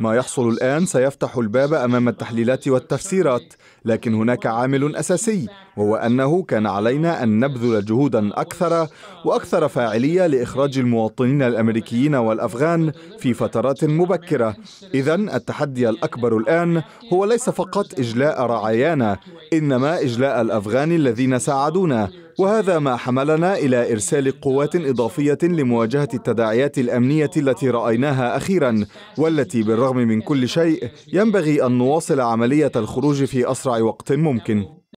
ما يحصل الآن سيفتح الباب أمام التحليلات والتفسيرات لكن هناك عامل أساسي وهو أنه كان علينا أن نبذل جهودا أكثر وأكثر فاعلية لإخراج المواطنين الأمريكيين والأفغان في فترات مبكرة إذا التحدي الأكبر الآن هو ليس فقط إجلاء رعايانا إنما إجلاء الأفغان الذين ساعدونا وهذا ما حملنا إلى إرسال قوات إضافية لمواجهة التداعيات الأمنية التي رأيناها أخيرا والتي بالرغم من كل شيء ينبغي أن نواصل عملية الخروج في أسرع وقت ممكن